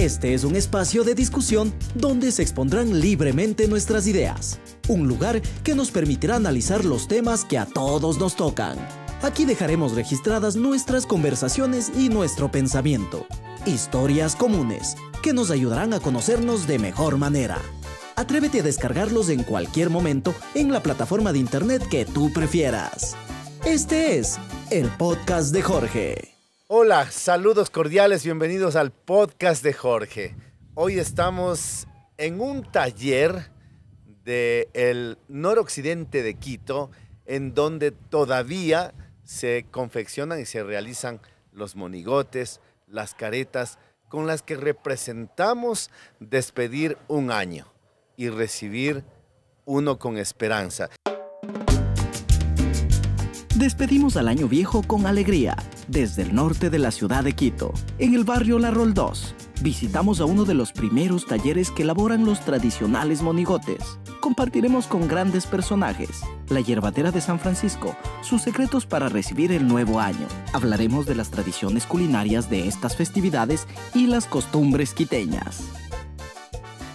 Este es un espacio de discusión donde se expondrán libremente nuestras ideas, un lugar que nos permitirá analizar los temas que a todos nos tocan. Aquí dejaremos registradas nuestras conversaciones y nuestro pensamiento, historias comunes, que nos ayudarán a conocernos de mejor manera. Atrévete a descargarlos en cualquier momento en la plataforma de internet que tú prefieras. Este es el podcast de Jorge. Hola, saludos cordiales, bienvenidos al podcast de Jorge. Hoy estamos en un taller del noroccidente de Quito, en donde todavía se confeccionan y se realizan los monigotes, las caretas, con las que representamos despedir un año y recibir uno con esperanza. Despedimos al año viejo con alegría desde el norte de la ciudad de Quito, en el barrio La Roldós. Visitamos a uno de los primeros talleres que elaboran los tradicionales monigotes. Compartiremos con grandes personajes, la hierbatera de San Francisco, sus secretos para recibir el nuevo año. Hablaremos de las tradiciones culinarias de estas festividades y las costumbres quiteñas.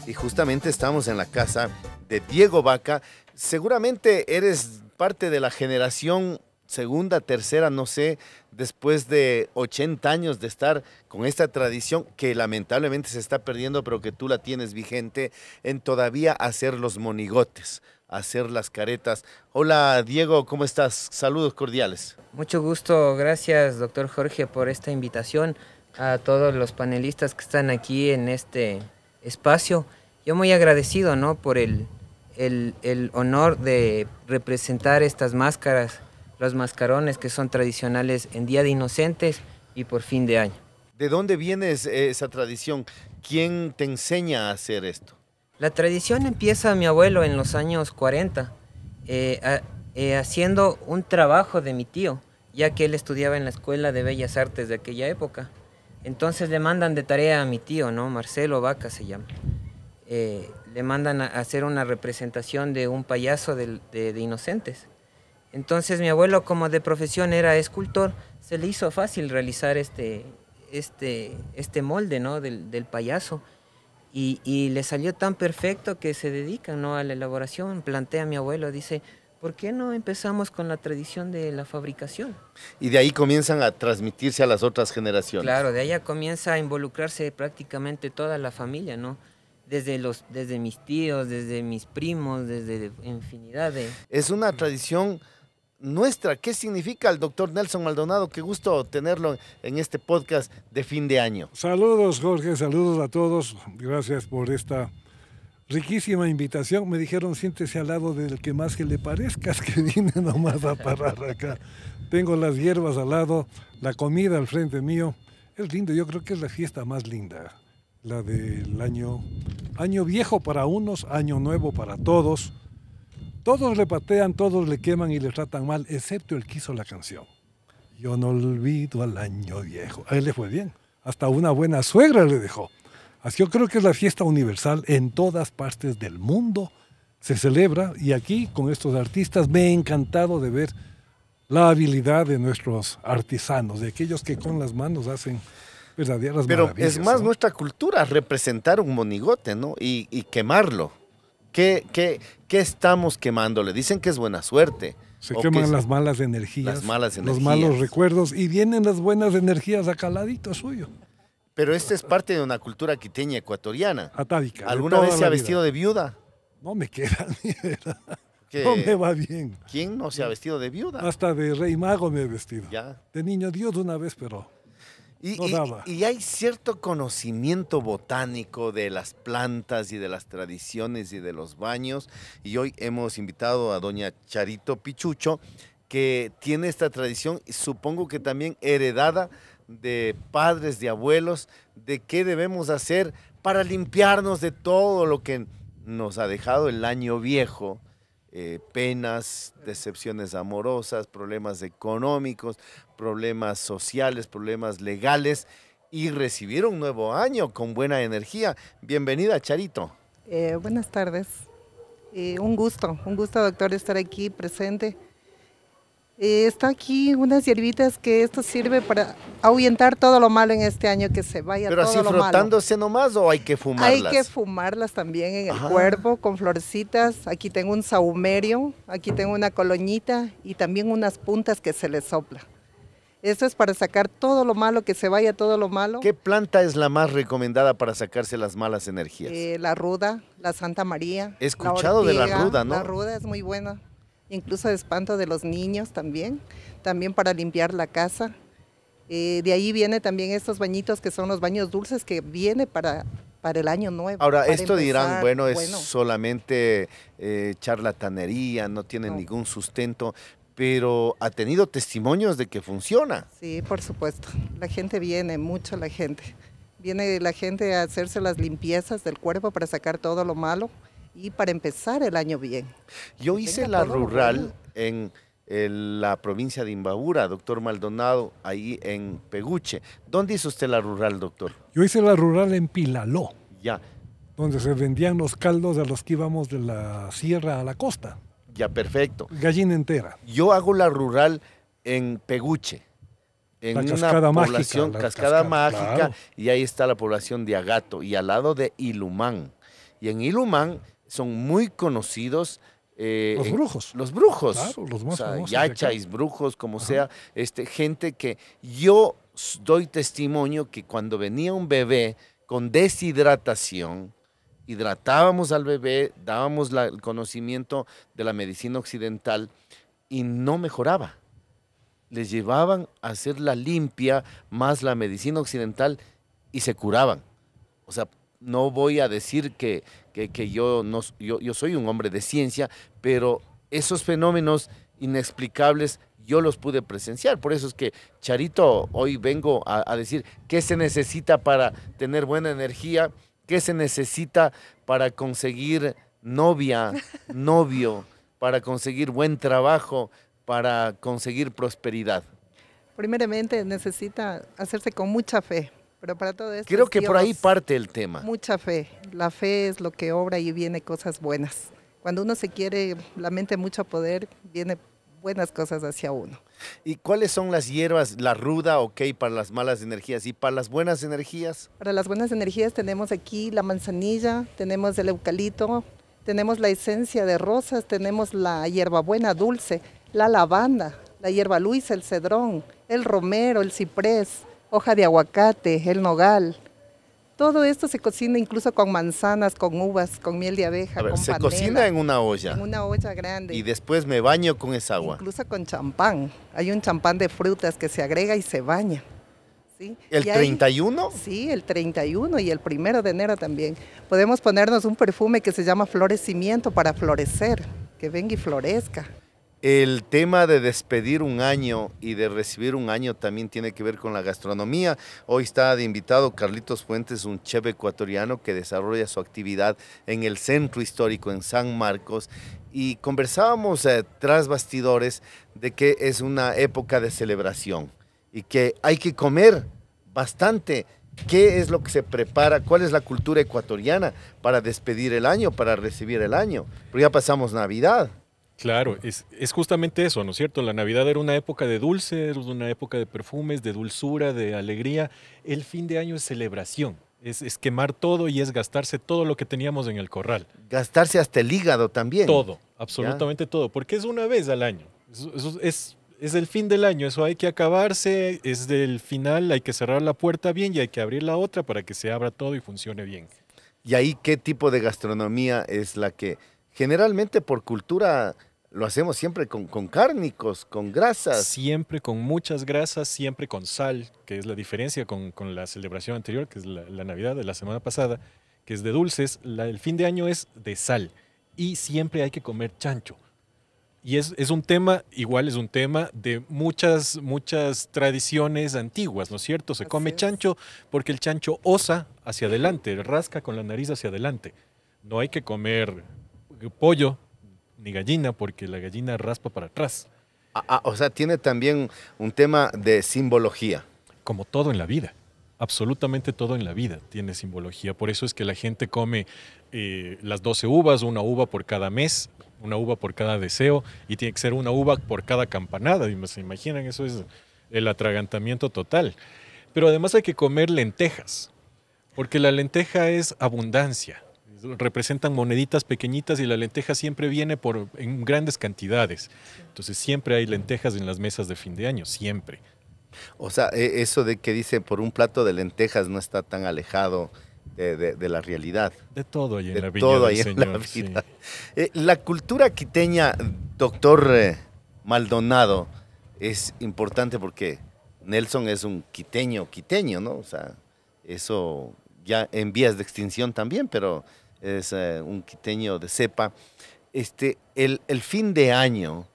Y justamente estamos en la casa de Diego Vaca. Seguramente eres parte de la generación segunda, tercera, no sé, después de 80 años de estar con esta tradición que lamentablemente se está perdiendo, pero que tú la tienes vigente, en todavía hacer los monigotes, hacer las caretas. Hola Diego, ¿cómo estás? Saludos cordiales. Mucho gusto, gracias doctor Jorge por esta invitación a todos los panelistas que están aquí en este espacio. Yo muy agradecido ¿no? por el, el, el honor de representar estas máscaras los mascarones que son tradicionales en Día de Inocentes y por fin de año. ¿De dónde viene esa tradición? ¿Quién te enseña a hacer esto? La tradición empieza mi abuelo en los años 40, eh, eh, haciendo un trabajo de mi tío, ya que él estudiaba en la Escuela de Bellas Artes de aquella época. Entonces le mandan de tarea a mi tío, ¿no? Marcelo Vaca se llama. Eh, le mandan a hacer una representación de un payaso de inocentes. Entonces mi abuelo, como de profesión era escultor, se le hizo fácil realizar este, este, este molde ¿no? del, del payaso. Y, y, le salió tan perfecto que se dedica ¿no? a la elaboración. Plantea mi abuelo, dice, ¿por qué no empezamos con la tradición de la fabricación? Y de ahí comienzan a transmitirse a las otras generaciones. Claro, de allá comienza a involucrarse prácticamente toda la familia, ¿no? Desde, los, desde mis tíos, desde mis primos, desde infinidades. Es una tradición nuestra. ¿Qué significa el doctor Nelson Maldonado? Qué gusto tenerlo en este podcast de fin de año. Saludos, Jorge, saludos a todos. Gracias por esta riquísima invitación. Me dijeron, siéntese al lado del que más que le parezcas, que viene nomás a parar acá. Tengo las hierbas al lado, la comida al frente mío. Es lindo, yo creo que es la fiesta más linda, la del año, año viejo para unos, año nuevo para todos. Todos le patean, todos le queman y le tratan mal, excepto el que hizo la canción. Yo no olvido al año viejo. A él le fue bien. Hasta una buena suegra le dejó. Así yo creo que es la fiesta universal en todas partes del mundo. Se celebra y aquí con estos artistas me he encantado de ver la habilidad de nuestros artesanos, de aquellos que con las manos hacen verdaderas Pero maravillas. es más nuestra cultura representar un monigote, ¿no? y quemarlo. ¿Qué, qué, qué estamos quemándole? Dicen que es buena suerte. Se queman las malas energías, malas energías, los malos recuerdos y vienen las buenas energías acaladito suyo. Pero esta es parte de una cultura quiteña ecuatoriana. Atávica. ¿Alguna vez se ha vestido de viuda? No me queda ni No me va bien. ¿Quién no se ha vestido de viuda? Hasta de rey mago me he vestido. De niño Dios una vez, pero y, hay cierto conocimiento botánico de las plantas y de las tradiciones y de los baños. Y hoy hemos invitado a doña Charito Pichucho, que tiene esta tradición, supongo que también heredada de padres, de abuelos, de qué debemos hacer para limpiarnos de todo lo que nos ha dejado el año viejo, eh, penas, decepciones amorosas, problemas económicos, problemas sociales, problemas legales y recibir un nuevo año con buena energía. Bienvenida, Charito. Eh, buenas tardes. Eh, un gusto, un gusto, doctor, estar aquí presente. Eh, está aquí unas hierbitas que esto sirve para ahuyentar todo lo malo en este año que se vaya. Pero así lo frotándose nomás o hay que fumarlas? Hay que fumarlas también en el cuerpo con florecitas. Aquí tengo un saumerio, aquí tengo una coloñita y también unas puntas que se le sopla. Esto es para sacar todo lo malo, que se vaya todo lo malo. ¿Qué planta es la más recomendada para sacarse las malas energías? Eh, la ruda, la Santa María. He escuchado de la ruda, ¿no? La ruda es muy buena. Incluso de espanto de los niños también. También para limpiar la casa. Eh, de ahí viene también estos bañitos que son los baños dulces que viene para, para el año nuevo. Ahora, esto dirán, bueno, es solamente eh, charlatanería, no tiene ningún sustento, pero ha tenido testimonios de que funciona. Sí, por supuesto. La gente viene, mucho la gente. Viene la gente a hacerse las limpiezas del cuerpo para sacar todo lo malo y para empezar el año bien. Yo hice la rural en, la provincia de Imbabura, doctor Maldonado, ahí en Peguche. ¿Dónde hizo usted la rural, doctor? Yo hice la rural en Pilaló. Ya. Donde se vendían los caldos a los que íbamos de la sierra a la costa ya perfecto. Gallina entera. Yo hago la rural en Peguche, en una cascada población, mágica, cascada, mágica, y ahí está la población de Agato, y al lado de Ilumán. Y en Ilumán son muy conocidos eh, los eh, brujos. los brujos. Claro, los o sea, yachais, brujos, como sea, este, gente que yo doy testimonio que cuando venía un bebé con deshidratación, hidratábamos al bebé, dábamos el conocimiento de la medicina occidental y no mejoraba. Les llevaban a hacer la limpia más la medicina occidental y se curaban. O sea, no voy a decir que, yo, no, yo, soy un hombre de ciencia, pero esos fenómenos inexplicables yo los pude presenciar. Por eso es que, Charito, hoy vengo a, a, decir qué se necesita para tener buena energía ¿Qué se necesita para conseguir novia, novio, para conseguir buen trabajo, para conseguir prosperidad? Primeramente necesita hacerse con mucha fe, pero para todo esto... Creo que por ahí parte el tema. Mucha fe. La fe es lo que obra y viene cosas buenas. Cuando uno se quiere, la mente mucho poder, viene buenas cosas hacia uno. ¿Y cuáles son las hierbas, la ruda, ok, para las malas energías? ¿Y para las buenas energías? Para las buenas energías tenemos aquí la manzanilla, tenemos el eucalipto, tenemos la esencia de rosas, tenemos la hierbabuena dulce, la lavanda, la hierba luisa, el cedrón, el romero, el ciprés, hoja de aguacate, el nogal, todo esto se cocina incluso con manzanas, con uvas, con miel de abeja. A ver, se cocina en una olla. En una olla grande. Y después me baño con esa agua. Incluso con champán. Hay un champán de frutas que se agrega y se baña. ¿El 31? sí, el 31 y el primero de enero también. Podemos ponernos un perfume que se llama florecimiento para florecer, que venga y florezca. El tema de despedir un año y de recibir un año también tiene que ver con la gastronomía. Hoy está de invitado Carlitos Fuentes, un chef ecuatoriano que desarrolla su actividad en el centro histórico en San Marcos. Y conversábamos eh, tras bastidores de que es una época de celebración y que hay que comer bastante. ¿Qué es lo que se prepara? ¿Cuál es la cultura ecuatoriana para despedir el año, para recibir el año? Porque ya pasamos Navidad. Claro, es, justamente eso, ¿no es cierto? La Navidad era una época de dulce, una época de perfumes, de dulzura, de alegría. El fin de año es celebración, es, quemar todo y es gastarse todo lo que teníamos en el corral. Gastarse hasta el hígado también. Todo, absolutamente todo, porque es una vez al año. es, es el fin del año, eso hay que acabarse, es del final, hay que cerrar la puerta bien y hay que abrir la otra para que se abra todo y funcione bien. ¿Y ahí qué tipo de gastronomía es la que generalmente por cultura lo hacemos siempre con, con, cárnicos, con grasas. Siempre con muchas grasas, siempre con sal, que es la diferencia con, con la celebración anterior, que es la, Navidad de la semana pasada, que es de dulces. el fin de año es de sal y siempre hay que comer chancho. Y es, es, un tema, igual es un tema de muchas, muchas tradiciones antiguas, ¿no es cierto? Se come chancho porque el chancho osa hacia adelante, rasca con la nariz hacia adelante. No hay que comer eh, pollo ni gallina porque la gallina raspa para atrás. Ah, ah, o sea, tiene también un tema de simbología. Como todo en la vida, absolutamente todo en la vida tiene simbología. Por eso es que la gente come eh, las 12 uvas, una uva por cada mes, una uva por cada deseo y tiene que ser una uva por cada campanada. Pues, ¿Se imaginan? Eso es el atragantamiento total. Pero además hay que comer lentejas, porque la lenteja es abundancia representan moneditas pequeñitas y la lenteja siempre viene por, en grandes cantidades. Entonces siempre hay lentejas en las mesas de fin de año, siempre. O sea, e, eso de que dice por un plato de lentejas no está tan alejado de, la realidad. De todo ahí en la vida. todo en la eh, la cultura quiteña, doctor eh, Maldonado, es importante porque Nelson es un quiteño, quiteño, ¿no? O sea, eso ya en vías de extinción también, pero es eh, un quiteño de cepa. Este, el, fin de año,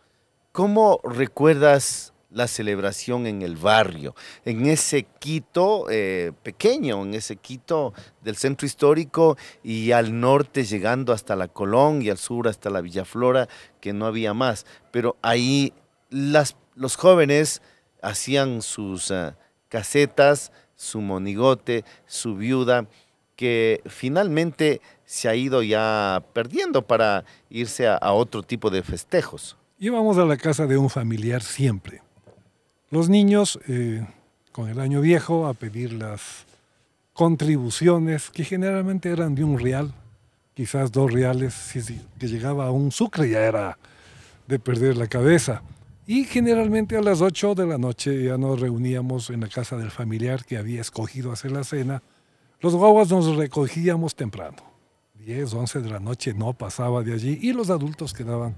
¿cómo recuerdas la celebración en el barrio, en ese Quito eh, pequeño, en ese Quito del centro histórico y al norte llegando hasta la Colón y al sur hasta la Villaflora, que no había más? Pero ahí las, los jóvenes hacían sus eh, casetas, su monigote, su viuda que finalmente se ha ido ya perdiendo para irse a, otro tipo de festejos. Íbamos a la casa de un familiar siempre. Los niños eh, con el año viejo a pedir las contribuciones que generalmente eran de un real, quizás dos reales, si, que llegaba a un sucre ya era de perder la cabeza. Y generalmente a las 8 de la noche ya nos reuníamos en la casa del familiar que había escogido hacer la cena los guaguas nos recogíamos temprano, 10, 11 de la noche no pasaba de allí y los adultos quedaban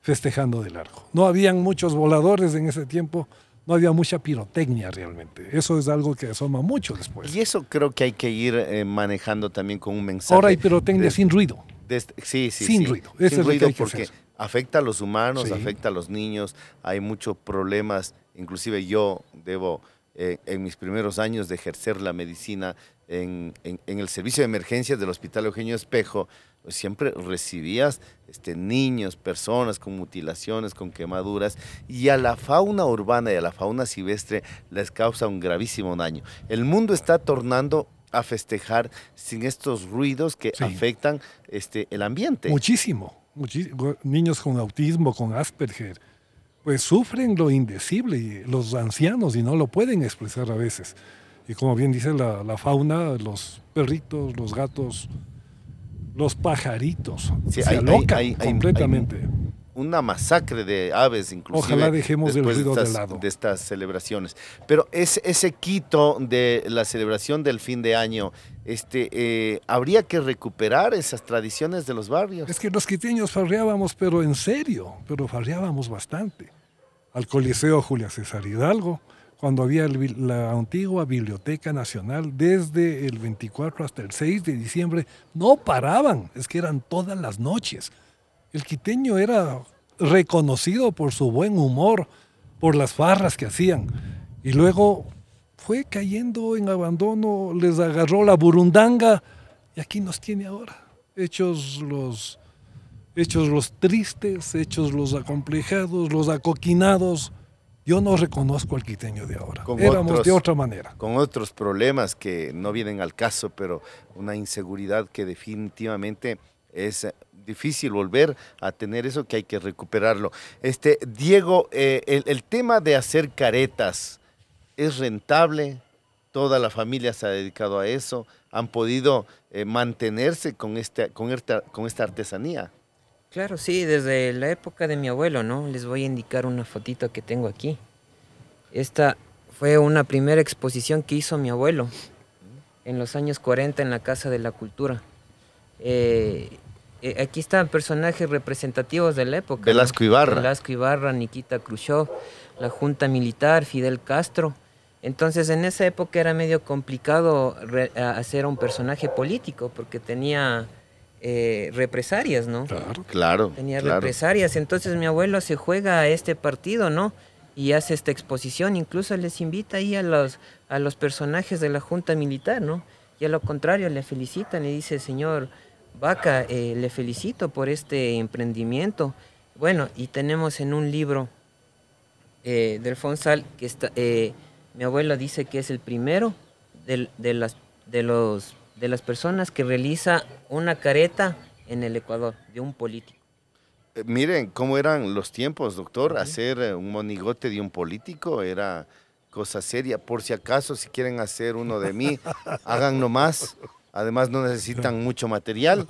festejando de largo. No habían muchos voladores en ese tiempo, no había mucha pirotecnia realmente. Eso es algo que asoma mucho después. Y eso creo que hay que ir eh, manejando también con un mensaje. Ahora hay pirotecnia sin ruido. Este, sí, sí. Sin ruido. Sin ruido porque afecta a los humanos, afecta a los niños, hay muchos problemas. Inclusive yo debo, eh, en mis primeros años de ejercer la medicina, en, el servicio de emergencias del Hospital Eugenio Espejo, pues, siempre recibías este, niños, personas con mutilaciones, con quemaduras, y a la fauna urbana y a la fauna silvestre les causa un gravísimo daño. El mundo está tornando a festejar sin estos ruidos que afectan este, el ambiente. Muchísimo, muchísimo, niños con autismo, con Asperger, pues sufren lo indecible, los ancianos, y no lo pueden expresar a veces. Y como bien dice la, fauna, los perritos, los gatos, los pajaritos. Sí, se hay, completamente. una masacre de aves, inclusive. Ojalá dejemos de, estas, lado. De estas celebraciones. Pero ese quito de la celebración del fin de año, este, eh, habría que recuperar esas tradiciones de los barrios. Es que los quiteños farreábamos, pero en serio, pero farreábamos bastante. Al Coliseo Julia César Hidalgo, cuando había la antigua Biblioteca Nacional, desde el 24 hasta el 6 de diciembre, no paraban, es que eran todas las noches. El quiteño era reconocido por su buen humor, por las farras que hacían. Y luego fue cayendo en abandono, les agarró la burundanga y aquí nos tiene ahora, hechos los, hechos los tristes, hechos los acomplejados, los acoquinados yo no reconozco al quiteño de ahora. Con Éramos otros, de otra manera. Con otros problemas que no vienen al caso, pero una inseguridad que definitivamente es eh, difícil volver a tener eso que hay que recuperarlo. Este, Diego, eh, el, tema de hacer caretas es rentable, toda la familia se ha dedicado a eso, han podido eh, mantenerse con con, con esta artesanía. Claro, sí, desde la época de mi abuelo, ¿no? Les voy a indicar una fotito que tengo aquí. Esta fue una primera exposición que hizo mi abuelo en los años 40 en la Casa de la Cultura. Eh, eh, aquí están personajes representativos de la época. Velasco Ibarra. Velasco Ibarra, Nikita Khrushchev, la Junta Militar, Fidel Castro. Entonces en esa época era medio complicado hacer un personaje político porque tenía eh, represarias, ¿no? Claro, claro. Tenía represarias. Entonces mi abuelo se juega a este partido, ¿no? Y hace esta exposición, incluso les invita ahí a los, a los personajes de la Junta Militar, ¿no? Y a lo contrario, le felicitan, le dice, señor Vaca, eh, le felicito por este emprendimiento. Bueno, y tenemos en un libro eh, del Fonsal que está, eh, mi abuelo dice que es el primero de los de las personas que realiza una careta en el Ecuador, de un político. Eh, miren cómo eran los tiempos, doctor. Hacer eh, un monigote de un político era cosa seria. Por si acaso, si quieren hacer uno de mí, hagan más. Además, no necesitan mucho material,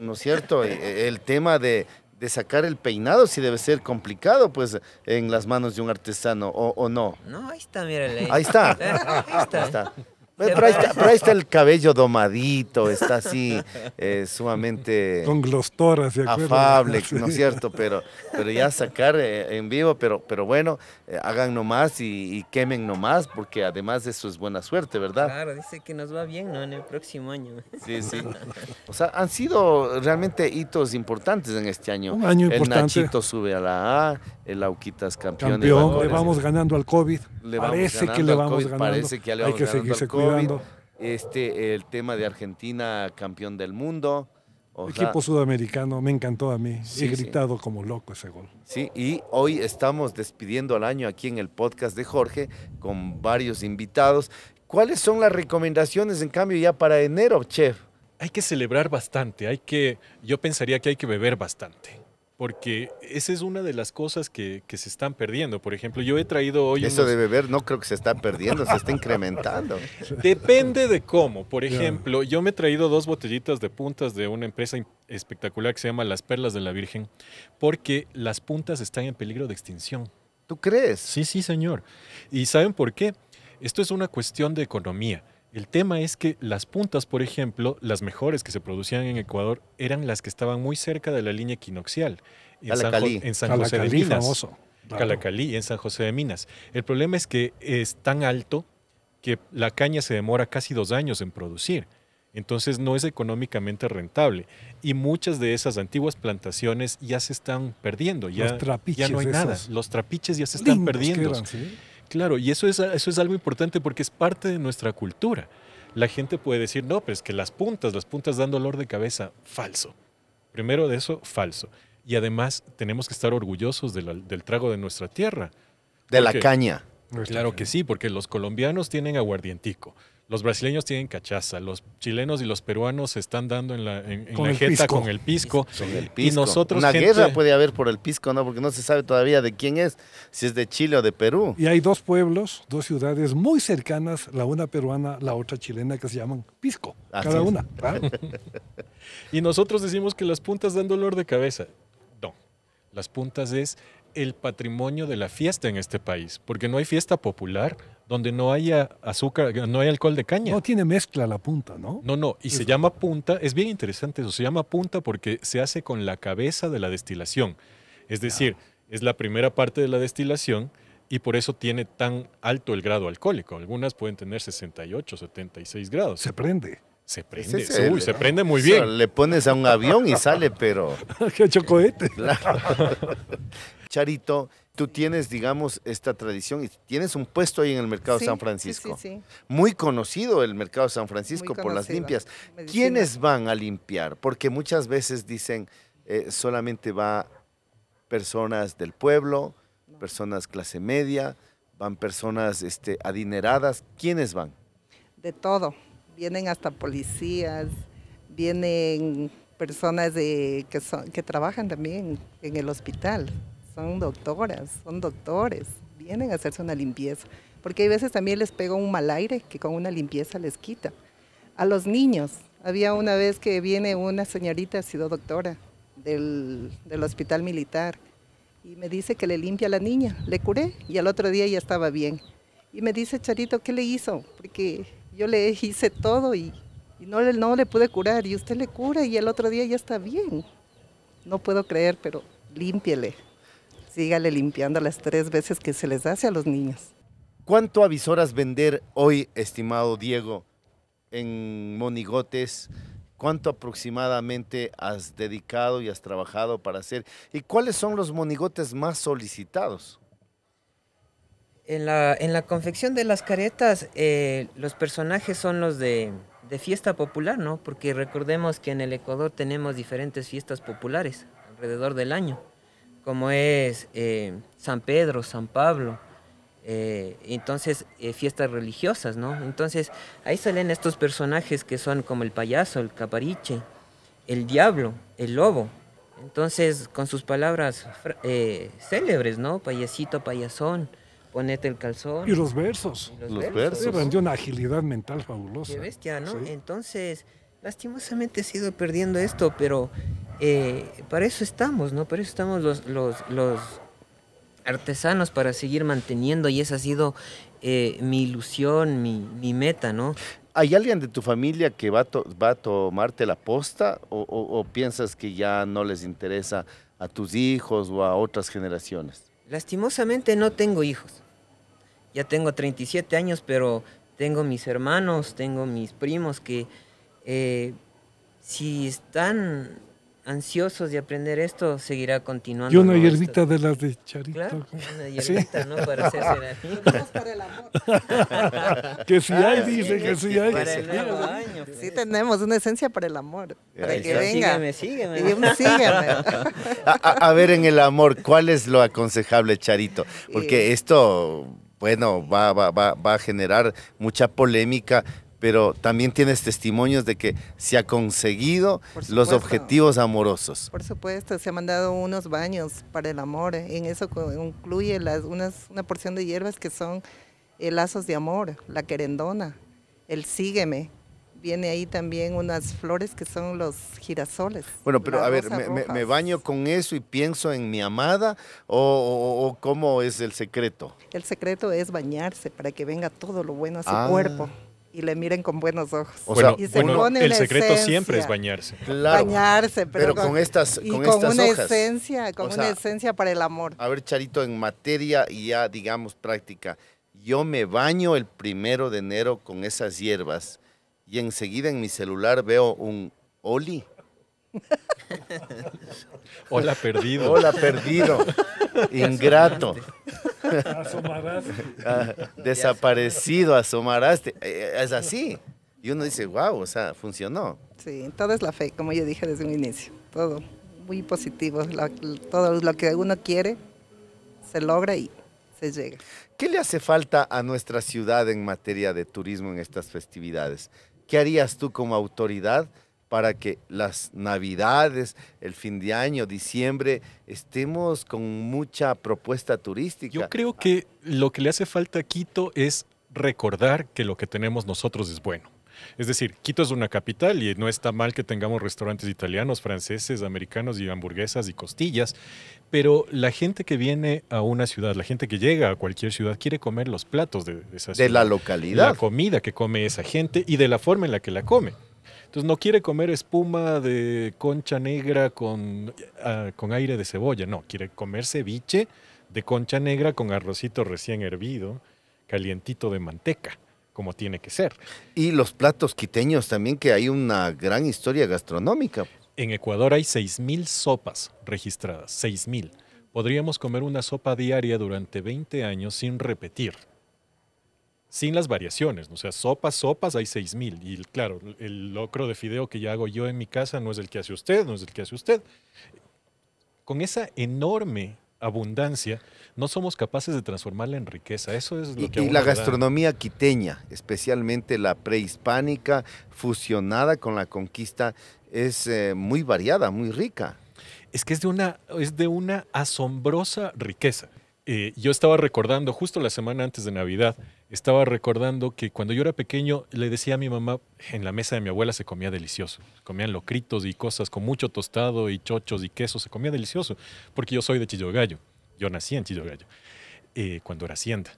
¿no es cierto? E, e, el tema de, sacar el peinado si debe ser complicado, pues, en las manos de un artesano, ¿o, no? No, ahí está, mírale. ahí está. Ahí está. Pero ahí, está, el cabello domadito, está así eh, sumamente... Con glostoras, Afable, ¿no es cierto? Pero, pero ya sacar eh, en vivo, pero, pero bueno, eh, hagan nomás y, y, quemen nomás, porque además eso es buena suerte, ¿verdad? Claro, dice que nos va bien, ¿no? En el próximo año. Sí, sí. O sea, han sido realmente hitos importantes en este año. Un año el sube a la A, el auquitas campeón. campeón le vamos ganando al COVID. parece que le vamos ganando. Parece que Hay que seguirse al este, el tema de Argentina campeón del mundo. Equipo sudamericano, me encantó a mí. Sí, He gritado como loco ese gol. Sí, y hoy estamos despidiendo al año aquí en el podcast de Jorge con varios invitados. ¿Cuáles son las recomendaciones, en cambio, ya para enero, chef? Hay que celebrar bastante, hay que, yo pensaría que hay que beber bastante porque esa es una de las cosas que, se están perdiendo. Por ejemplo, yo he traído hoy... Eso de beber no creo que se está perdiendo, se está incrementando. Depende de cómo. Por ejemplo, yo me he traído dos botellitas de puntas de una empresa espectacular que se llama Las Perlas de la Virgen, porque las puntas están en peligro de extinción. ¿Tú crees? Sí, sí, señor. ¿Y saben por qué? Esto es una cuestión de economía. El tema es que las puntas, por ejemplo, las mejores que se producían en Ecuador eran las que estaban muy cerca de la línea equinoccial en San, en San José de Minas. Calacalí, en San José de Minas. El problema es que es tan alto que la caña se demora casi dos años en producir. Entonces no es económicamente rentable. Y muchas de esas antiguas plantaciones ya se están perdiendo. Ya, Los trapiches ya no hay nada. Los trapiches ya se están perdiendo. Claro, y eso es, eso es algo importante porque es parte de nuestra cultura. La gente puede decir, no, pero es que las puntas, las puntas dan dolor de cabeza. Falso. Primero de eso, falso. Y además tenemos que estar orgullosos del trago de nuestra tierra. De la caña. Claro que sí, porque los colombianos tienen aguardientico los brasileños tienen cachaza, los chilenos y los peruanos se están dando en la, en, jeta con el pisco. Y nosotros, Una guerra puede haber por el pisco, ¿no? Porque no se sabe todavía de quién es, si es de Chile o de Perú. Y hay dos pueblos, dos ciudades muy cercanas, la una peruana, la otra chilena, que se llaman pisco, cada una. y nosotros decimos que las puntas dan dolor de cabeza. No, las puntas es el patrimonio de la fiesta en este país, porque no hay fiesta popular, donde no haya azúcar, no hay alcohol de caña. No tiene mezcla la punta, ¿no? No, no, y se llama punta, es bien interesante eso, se llama punta porque se hace con la cabeza de la destilación. Es decir, es la primera parte de la destilación y por eso tiene tan alto el grado alcohólico. Algunas pueden tener 68, 76 grados. Se prende. Se prende, se prende muy bien. le pones a un avión y sale, pero. ¡Qué chocohete! Claro. Charito, tú tienes, digamos, esta tradición y tienes un puesto ahí en el Mercado de San Francisco. Muy conocido el Mercado San Francisco por las limpias. ¿Quiénes van a limpiar? Porque muchas veces dicen, eh, solamente va personas del pueblo, personas clase media, van personas este, adineradas. ¿Quiénes van? De todo. Vienen hasta policías, vienen personas que, que trabajan también en el hospital son doctoras, son doctores, vienen a hacerse una limpieza, porque hay veces también les pega un mal aire que con una limpieza les quita. A los niños, había una vez que viene una señorita, ha sido doctora del, hospital militar, y me dice que le limpia a la niña, le curé y al otro día ya estaba bien. Y me dice, Charito, ¿qué le hizo? Porque yo le hice todo y, no, le, no le pude curar y usted le cura y al otro día ya está bien. No puedo creer, pero límpiele sígale limpiando las tres veces que se les hace a los niños. ¿Cuánto avisoras vender hoy, estimado Diego, en Monigotes? ¿Cuánto aproximadamente has dedicado y has trabajado para hacer? ¿Y cuáles son los monigotes más solicitados? En la, confección de las caretas, eh, los personajes son los de, de, fiesta popular, ¿no? Porque recordemos que en el Ecuador tenemos diferentes fiestas populares alrededor del año como es eh, San Pedro, San Pablo, eh, entonces eh, fiestas religiosas, ¿no? Entonces ahí salen estos personajes que son como el payaso, el capariche, el diablo, el lobo. Entonces con sus palabras célebres, ¿no? Payasito, payasón, ponete el calzón. Y los versos. los, versos. versos. de una agilidad mental fabulosa. Qué bestia, ¿no? Entonces lastimosamente he sido perdiendo esto, pero eh, para eso estamos, ¿no? Para eso estamos los, los, artesanos, para seguir manteniendo y esa ha sido eh, mi ilusión, mi, meta, ¿no? ¿Hay alguien de tu familia que va a, va a tomarte la posta o, piensas que ya no les interesa a tus hijos o a otras generaciones? Lastimosamente no tengo hijos. Ya tengo 37 años, pero tengo mis hermanos, tengo mis primos que eh, si están ansiosos de aprender esto, seguirá continuando. Y una ¿no? hierbita esto. de las de Charito. Claro, una hierbita, ¿Sí? ¿no? Para hacerse para el amor. que si ah, hay, dice, que si hay. Para el nuevo año. Pues. Sí tenemos una esencia para el amor, para que venga. Sígueme, sígueme. a, ver, en el amor, ¿cuál es lo aconsejable, Charito? Porque eh. esto... Bueno, va, va, va, va a generar mucha polémica, pero también tienes testimonios de que se ha conseguido los objetivos amorosos. Por supuesto, se han mandado unos baños para el amor. ¿eh? En eso incluye las, unas, una porción de hierbas que son el eh, lazos de amor, la querendona, el sígueme. Viene ahí también unas flores que son los girasoles. Bueno, pero a ver, me, baño con eso y pienso en mi amada o, cómo es el secreto? El secreto es bañarse para que venga todo lo bueno a su ah. cuerpo y le miren con buenos ojos. O y se el secreto siempre es bañarse. bañarse, pero, con, con, estas y con, una esencia, con una esencia para el amor. A ver, Charito, en materia y ya digamos práctica, yo me baño el primero de enero con esas hierbas y enseguida en mi celular veo un Oli Hola perdido. Hola perdido. Ingrato. Ah, desaparecido, asomaraste. Eh, eh, es así. Y uno dice, wow, o sea, funcionó. Sí, todo es la fe, como yo dije desde un inicio. Todo muy positivo. todo lo que uno quiere se logra y se llega. ¿Qué le hace falta a nuestra ciudad en materia de turismo en estas festividades? ¿Qué harías tú como autoridad? para que las navidades, el fin de año, diciembre, estemos con mucha propuesta turística. Yo creo que lo que le hace falta a Quito es recordar que lo que tenemos nosotros es bueno. Es decir, Quito es una capital y no está mal que tengamos restaurantes italianos, franceses, americanos y hamburguesas y costillas, pero la gente que viene a una ciudad, la gente que llega a cualquier ciudad, quiere comer los platos de, esa ciudad. De la localidad. La comida que come esa gente y de la forma en la que la come. Entonces no quiere comer espuma de concha negra ah, con, aire de cebolla, no, quiere comer ceviche de concha negra con arrocito recién hervido, calientito de manteca como tiene que ser. Y los platos quiteños también, que hay una gran historia gastronómica. En Ecuador hay 6.000 sopas registradas, 6.000. Podríamos comer una sopa diaria durante 20 años sin repetir sin las variaciones. O sea, sopas, sopas, hay 6.000. Y claro, el locro de fideo que ya hago yo en mi casa no es el que hace usted, no es el que hace usted. Con esa enorme abundancia, no somos capaces de transformarla en riqueza. Eso es lo y, que... Y la gastronomía quiteña, especialmente la prehispánica, fusionada con la conquista, es eh, muy variada, muy rica. Es que es de una, es de una asombrosa riqueza. Eh, yo estaba recordando justo la semana antes de Navidad, estaba recordando que cuando yo era pequeño le decía a mi mamá, en la mesa de mi abuela se comía delicioso. Comían locritos y cosas con mucho tostado y chochos y queso, se comía delicioso, porque yo soy de Chillogallo. Yo nací en Chillogallo, eh, cuando era hacienda.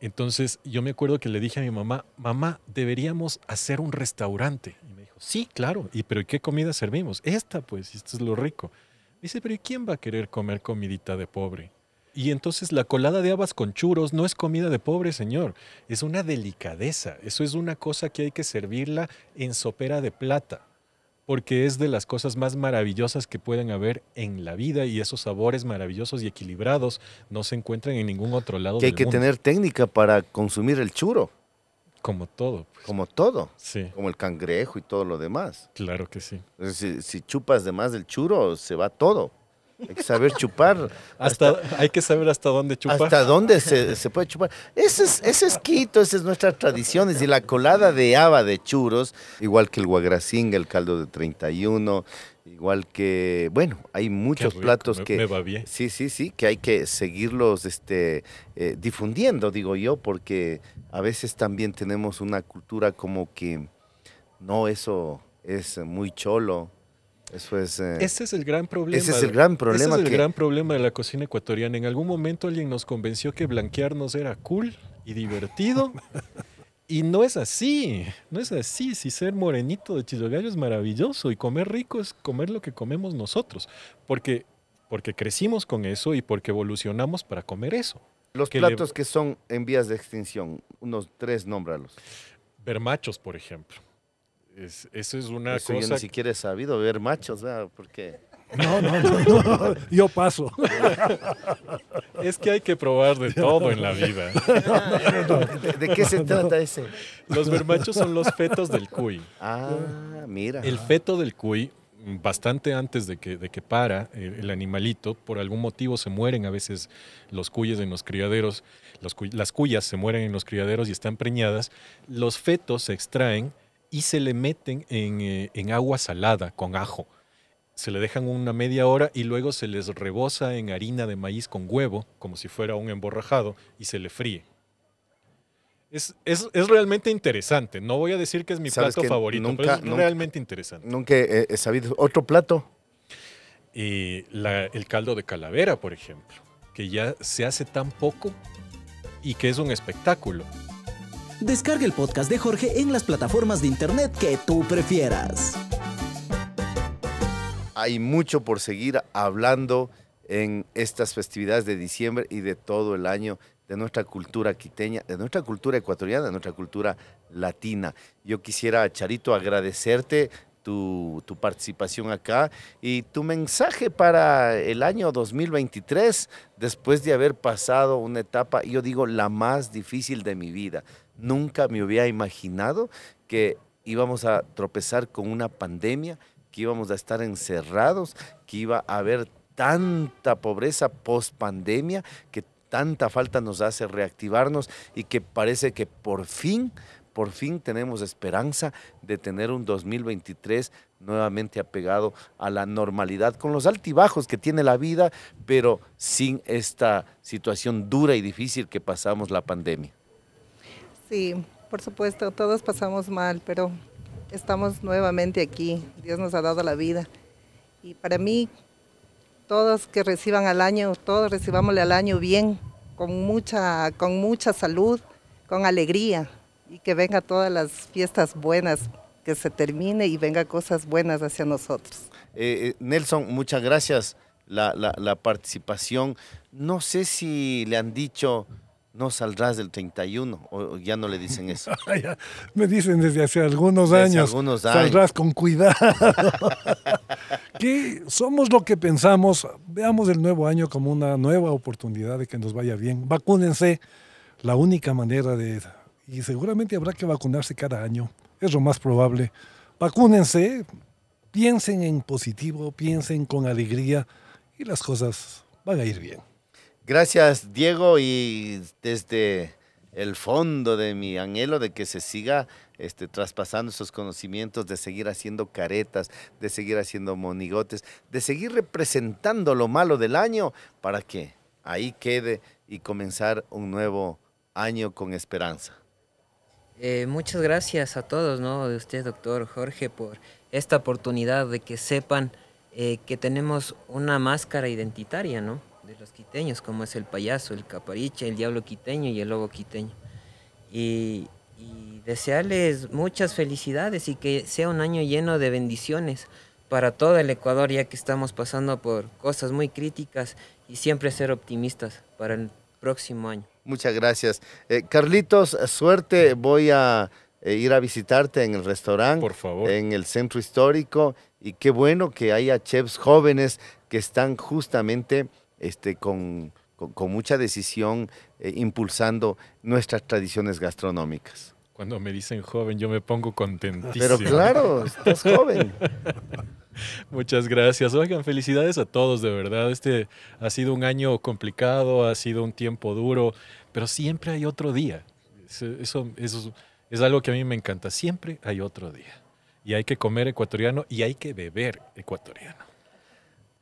Entonces yo me acuerdo que le dije a mi mamá, mamá, deberíamos hacer un restaurante. Y me dijo, sí, claro, ¿y pero qué comida servimos? Esta, pues, esto es lo rico. dice, pero quién va a querer comer comidita de pobre? Y entonces la colada de habas con churos no es comida de pobre, señor. Es una delicadeza. Eso es una cosa que hay que servirla en sopera de plata. Porque es de las cosas más maravillosas que pueden haber en la vida y esos sabores maravillosos y equilibrados no se encuentran en ningún otro lado. Que hay que tener técnica para consumir el churo. Como todo. Pues. Como todo. Sí. Como el cangrejo y todo lo demás. Claro que sí. Si, si chupas de más del churo, se va todo. Hay que saber chupar. Hasta, hay que saber hasta dónde chupar. Hasta dónde se, puede chupar. Ese es, ese es Quito, esas es nuestras tradiciones. Y la colada de haba de churos, igual que el guagracinga, el caldo de 31, igual que, bueno, hay muchos platos que... Sí, sí, sí, que hay que seguirlos este, eh, difundiendo, digo yo, porque a veces también tenemos una cultura como que, no, eso es muy cholo, eh, ese es el gran problema. es el gran problema. es el gran problema de la cocina ecuatoriana. En algún momento alguien nos convenció que blanquearnos era cool y divertido. y no es así. No es así. Si ser morenito de Chillogallo es maravilloso y comer rico es comer lo que comemos nosotros. Porque, porque crecimos con eso y porque evolucionamos para comer eso. Los platos que son en vías de extinción, unos tres, nómbralos. Bermachos, por ejemplo eso es una cosa. Yo ni siquiera he sabido ver machos, ¿verdad? Porque. No, no, no, yo paso. Es que hay que probar de todo en la vida. ¿De, qué se trata ese? Los vermachos son los fetos del cuy. Ah, mira. El feto del cuy, bastante antes de que, de que para eh, el, animalito, por algún motivo se mueren a veces los cuyes en los criaderos, las cuyas se mueren en los criaderos y están preñadas, los fetos se extraen y se le meten eh, en, agua salada con ajo. Se le dejan una media hora y luego se les rebosa en harina de maíz con huevo, como si fuera un emborrajado, y se le fríe. Es, es, realmente interesante. No voy a decir que es mi plato favorito, pero es realmente interesante. Nunca he, sabido. ¿Otro plato? Eh, el caldo de calavera, por ejemplo, que ya se hace tan poco y que es un espectáculo. Descarga el podcast de Jorge en las plataformas de internet que tú prefieras. Hay mucho por seguir hablando en estas festividades de diciembre y de todo el año de nuestra cultura quiteña, de nuestra cultura ecuatoriana, de nuestra cultura latina. Yo quisiera, Charito, agradecerte tu, tu, participación acá y tu mensaje para el año 2023, después de haber pasado una etapa, yo digo, la más difícil de mi vida. Nunca me hubiera imaginado que íbamos a tropezar con una pandemia, que íbamos a estar encerrados, que iba a haber tanta pobreza post pandemia, que tanta falta nos hace reactivarnos y que parece que por fin, por fin tenemos esperanza de tener un 2023 nuevamente apegado a la normalidad, con los altibajos que tiene la vida, pero sin esta situación dura y difícil que pasamos la pandemia. Sí, por supuesto, todos pasamos mal, pero estamos nuevamente aquí. Dios nos ha dado la vida. Y para mí, todos que reciban al año, todos recibámosle al año bien, con mucha, con mucha salud, con alegría, y que venga todas las fiestas buenas, que se termine y venga cosas buenas hacia nosotros. Eh, eh, Nelson, muchas gracias la, la, la participación. No sé si le han dicho no saldrás del 31, ya no le dicen eso. Me dicen desde hace algunos años, algunos años. saldrás con cuidado. que somos lo que pensamos, veamos el nuevo año como una nueva oportunidad de que nos vaya bien. Vacúnense, la única manera de... Y seguramente habrá que vacunarse cada año, es lo más probable. Vacúnense, piensen en positivo, piensen con alegría y las cosas van a ir bien. Gracias, Diego, y desde el fondo de mi anhelo de que se siga este, traspasando esos conocimientos, de seguir haciendo caretas, de seguir haciendo monigotes, de seguir representando lo malo del año para que ahí quede y comenzar un nuevo año con esperanza. Eh, muchas gracias a todos, ¿no? De usted, doctor Jorge, por esta oportunidad de que sepan eh, que tenemos una máscara identitaria, ¿no? de los quiteños, como es el payaso, el capariche, el diablo quiteño y el lobo quiteño. Y, desearles muchas felicidades y que sea un año lleno de bendiciones para todo el Ecuador, ya que estamos pasando por cosas muy críticas y siempre ser optimistas para el próximo año. Muchas gracias. Eh, Carlitos, suerte. Voy a eh, ir a visitarte en el restaurante, en el centro histórico. Y qué bueno que haya chefs jóvenes que están justamente este, con, con, mucha decisión, eh, impulsando nuestras tradiciones gastronómicas. Cuando me dicen joven, yo me pongo contentísimo. Pero claro, estás joven. Muchas gracias. Oigan, felicidades a todos, de verdad. Este ha sido un año complicado, ha sido un tiempo duro, pero siempre hay otro día. Eso, eso es algo que a mí me encanta. Siempre hay otro día. Y hay que comer ecuatoriano y hay que beber ecuatoriano.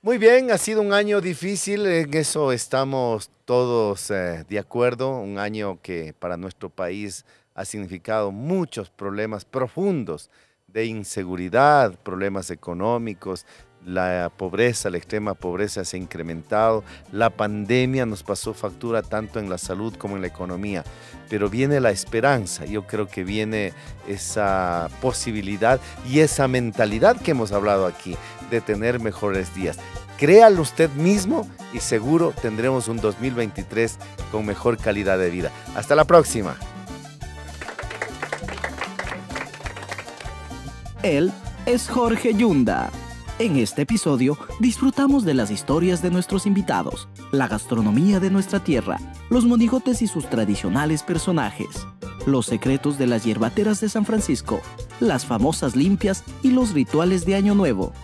Muy bien, ha sido un año difícil, en eso estamos todos eh, de acuerdo, un año que para nuestro país ha significado muchos problemas profundos de inseguridad, problemas económicos, la pobreza, la extrema pobreza se ha incrementado, la pandemia nos pasó factura tanto en la salud como en la economía, pero viene la esperanza, yo creo que viene esa posibilidad y esa mentalidad que hemos hablado aquí, de tener mejores días. Créalo usted mismo y seguro tendremos un 2023 con mejor calidad de vida. Hasta la próxima. Él es Jorge Yunda. En este episodio disfrutamos de las historias de nuestros invitados, la gastronomía de nuestra tierra, los monigotes y sus tradicionales personajes, los secretos de las hierbateras de San Francisco, las famosas limpias y los rituales de Año Nuevo.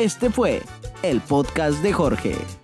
Este fue el podcast de Jorge.